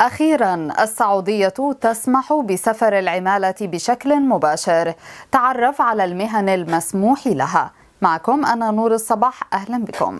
أخيرا السعودية تسمح بسفر العمالة بشكل مباشر تعرف على المهن المسموح لها معكم أنا نور الصباح أهلا بكم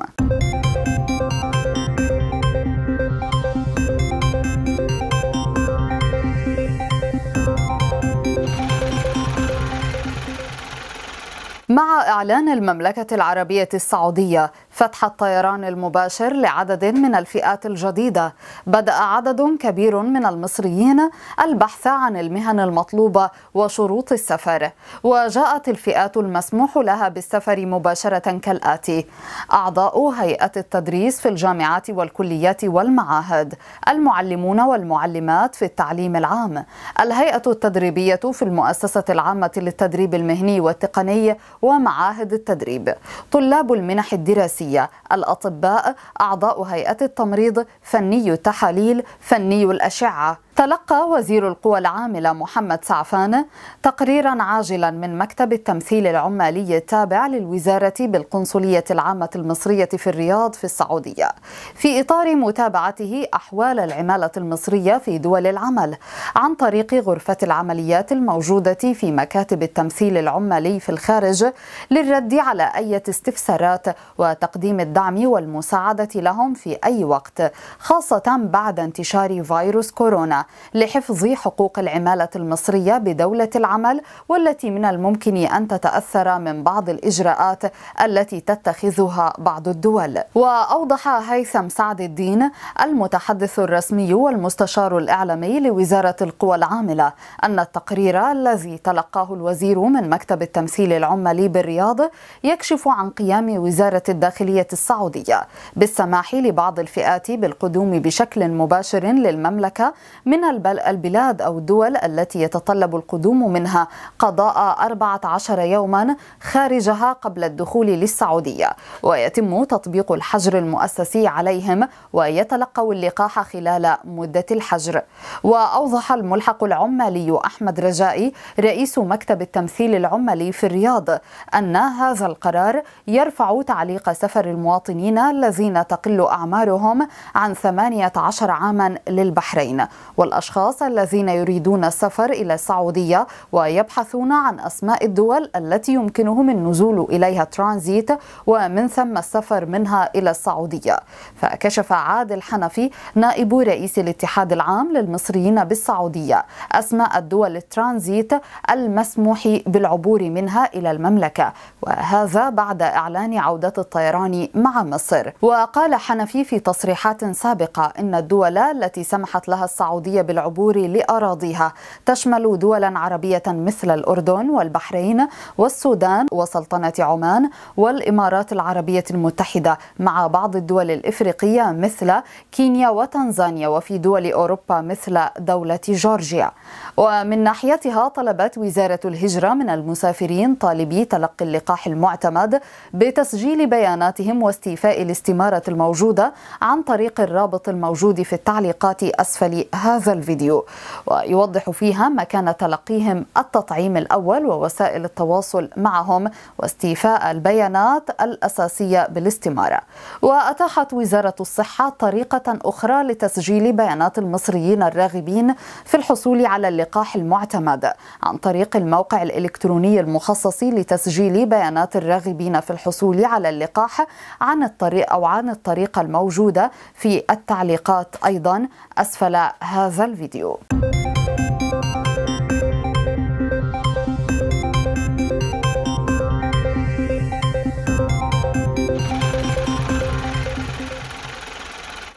مع إعلان المملكة العربية السعودية فتح الطيران المباشر لعدد من الفئات الجديدة بدأ عدد كبير من المصريين البحث عن المهن المطلوبة وشروط السفر وجاءت الفئات المسموح لها بالسفر مباشرة كالآتي أعضاء هيئة التدريس في الجامعات والكليات والمعاهد المعلمون والمعلمات في التعليم العام الهيئة التدريبية في المؤسسة العامة للتدريب المهني والتقني ومعاهد التدريب طلاب المنح الدراسية الأساسية الأطباء أعضاء هيئة التمريض فني التحاليل فني الأشعة تلقى وزير القوى العاملة محمد سعفان تقريرا عاجلا من مكتب التمثيل العمالي التابع للوزارة بالقنصلية العامة المصرية في الرياض في السعودية في إطار متابعته أحوال العمالة المصرية في دول العمل عن طريق غرفة العمليات الموجودة في مكاتب التمثيل العمالي في الخارج للرد على أي استفسارات وتقديم الدعم والمساعدة لهم في أي وقت خاصة بعد انتشار فيروس كورونا لحفظ حقوق العمالة المصرية بدولة العمل والتي من الممكن أن تتأثر من بعض الإجراءات التي تتخذها بعض الدول وأوضح هيثم سعد الدين المتحدث الرسمي والمستشار الإعلامي لوزارة القوى العاملة أن التقرير الذي تلقاه الوزير من مكتب التمثيل العمالي بالرياض يكشف عن قيام وزارة الداخلية السعودية بالسماح لبعض الفئات بالقدوم بشكل مباشر للمملكة من من البلاد أو الدول التي يتطلب القدوم منها قضاء 14 يوما خارجها قبل الدخول للسعودية ويتم تطبيق الحجر المؤسسي عليهم ويتلقوا اللقاح خلال مدة الحجر وأوضح الملحق العمالي أحمد رجائي رئيس مكتب التمثيل العمالي في الرياض أن هذا القرار يرفع تعليق سفر المواطنين الذين تقل أعمارهم عن 18 عاما للبحرين والأشخاص الذين يريدون السفر إلى السعودية ويبحثون عن أسماء الدول التي يمكنهم النزول إليها ترانزيت ومن ثم السفر منها إلى السعودية فكشف عادل حنفي نائب رئيس الاتحاد العام للمصريين بالسعودية أسماء الدول الترانزيت المسموح بالعبور منها إلى المملكة وهذا بعد إعلان عودة الطيران مع مصر وقال حنفي في تصريحات سابقة إن الدول التي سمحت لها السعودية السعودية بالعبور لأراضيها تشمل دولا عربية مثل الأردن والبحرين والسودان وسلطنة عمان والإمارات العربية المتحدة مع بعض الدول الإفريقية مثل كينيا وتنزانيا وفي دول أوروبا مثل دولة جورجيا ومن ناحيتها طلبت وزارة الهجرة من المسافرين طالبي تلقي اللقاح المعتمد بتسجيل بياناتهم واستيفاء الاستمارة الموجودة عن طريق الرابط الموجود في التعليقات أسفل هذا هذا الفيديو ويوضح فيها مكان تلقيهم التطعيم الأول ووسائل التواصل معهم واستيفاء البيانات الأساسية بالاستمارة وأتاحت وزارة الصحة طريقة أخرى لتسجيل بيانات المصريين الراغبين في الحصول على اللقاح المعتمد عن طريق الموقع الإلكتروني المخصص لتسجيل بيانات الراغبين في الحصول على اللقاح عن الطريق أو عن الطريقة الموجودة في التعليقات أيضا أسفل هذا هذا الفيديو